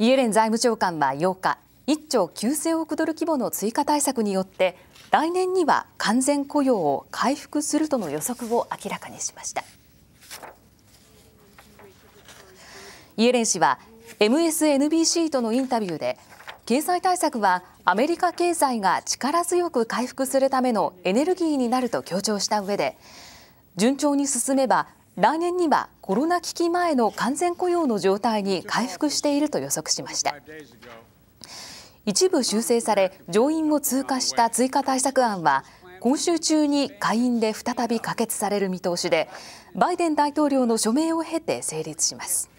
イエレン財務長官は8日1兆9000億ドル規模の追加対策によって来年には完全雇用を回復するとの予測を明らかにしましたイエレン氏は MSNBC とのインタビューで経済対策はアメリカ経済が力強く回復するためのエネルギーになると強調した上で順調に進めば来年にはコロナ危機前の完全雇用の状態に回復していると予測しました一部修正され上院を通過した追加対策案は今週中に下院で再び可決される見通しでバイデン大統領の署名を経て成立します